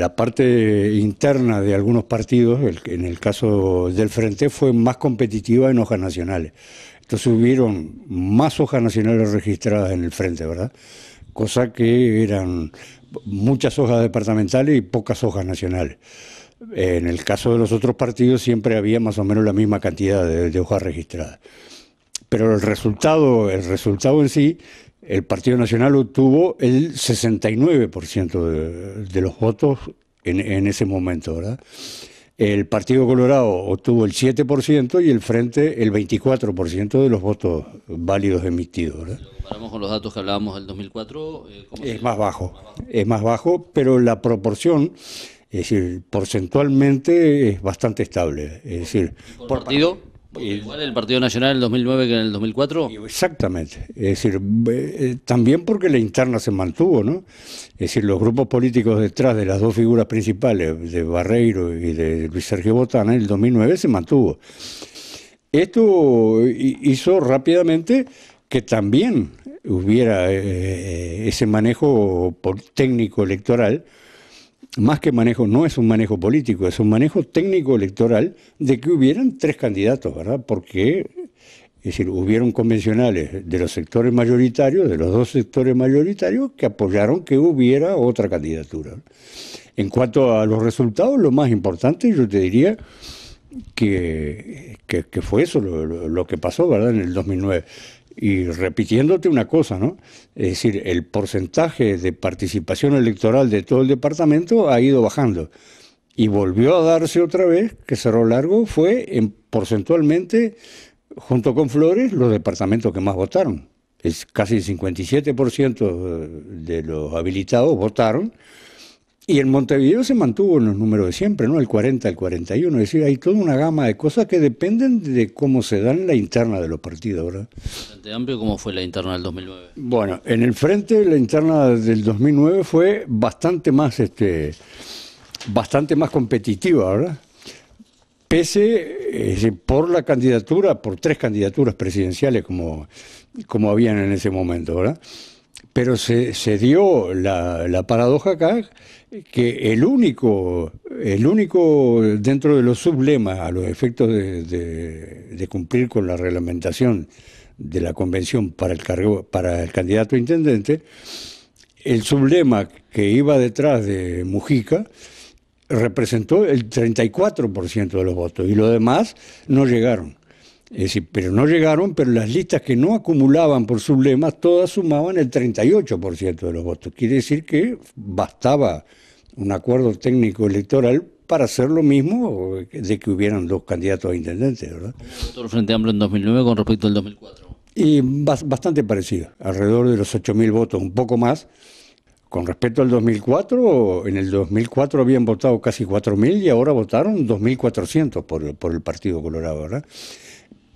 La parte interna de algunos partidos, en el caso del Frente, fue más competitiva en hojas nacionales. Entonces hubieron más hojas nacionales registradas en el Frente, ¿verdad? Cosa que eran muchas hojas departamentales y pocas hojas nacionales. En el caso de los otros partidos siempre había más o menos la misma cantidad de, hojas registradas. Pero el resultado, el resultado en sí el Partido Nacional obtuvo el 69% de, los votos en, ese momento, ¿verdad? El Partido Colorado obtuvo el 7% y el Frente el 24% de los votos válidos emitidos. ¿verdad? lo comparamos con los datos que hablábamos del 2004, eh, ¿cómo es más bajo, es más bajo, pero la proporción, es decir, porcentualmente es bastante estable. Es decir, partido? igual el Partido Nacional en el 2009 que en el 2004. Exactamente. Es decir, eh, también porque la interna se mantuvo, ¿no? Es decir, los grupos políticos detrás de las dos figuras principales, de Barreiro y de Luis Sergio Botana, en el 2009 se mantuvo. Esto eh, hizo rápidamente que también hubiera eh, ese manejo técnico electoral más que manejo, no es un manejo político, es un manejo técnico electoral de que hubieran tres candidatos, ¿verdad? Porque, es decir, hubieron convencionales de los sectores mayoritarios, de los dos sectores mayoritarios, que apoyaron que hubiera otra candidatura. En cuanto a los resultados, lo más importante, yo te diría que, fue eso lo, lo, que pasó, ¿verdad? En el 2009. Y repitiéndote una cosa, ¿no? Es decir, el porcentaje de participación electoral de todo el departamento ha ido bajando. Y volvió a darse otra vez que cerró Largo fue en, porcentualmente, junto con Flores, los departamentos que más votaron. Es casi el 57% eh, de los habilitados votaron y en Montevideo se mantuvo en los números de siempre, ¿no? El 40, el 41. Es decir, hay toda una gama de cosas que dependen de cómo se dan la interna de los partidos, ¿verdad? Frente Amplio, ¿cómo fue la interna del 2009? Bueno, en el frente la interna del 2009 fue bastante más, este, bastante más competitiva, ¿verdad? Pese eh, por la candidatura, por tres candidaturas presidenciales como, como habían en ese momento, ¿verdad? Pero se, dio la, paradoja acá que el único, el único dentro de los sublemas a los efectos de, cumplir con la reglamentación de la convención para el, cargo, para el candidato a intendente, el sublema que iba detrás de Mujica representó el 34% de los votos y los demás no llegaron. Es decir, pero no llegaron, pero las listas que no acumulaban por sublemas, todas sumaban el 38% de los votos. Quiere decir que bastaba un acuerdo técnico electoral para hacer lo mismo de que hubieran dos candidatos a intendentes, ¿verdad? ¿Cómo Frente Amplio en 2009 con respecto al 2004? Y bastante parecido, alrededor de los 8.000 votos, un poco más. Con respecto al 2004, en el 2004 habían votado casi 4.000 y ahora votaron 2.400 por, por el Partido Colorado, ¿verdad?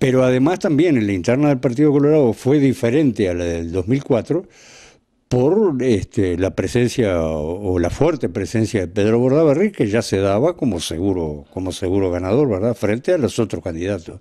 Pero además también en la interna del Partido Colorado fue diferente a la del 2004 por este, la presencia o la fuerte presencia de Pedro Bordaberry, que ya se daba como seguro, como seguro ganador, ¿verdad?, frente a los otros candidatos.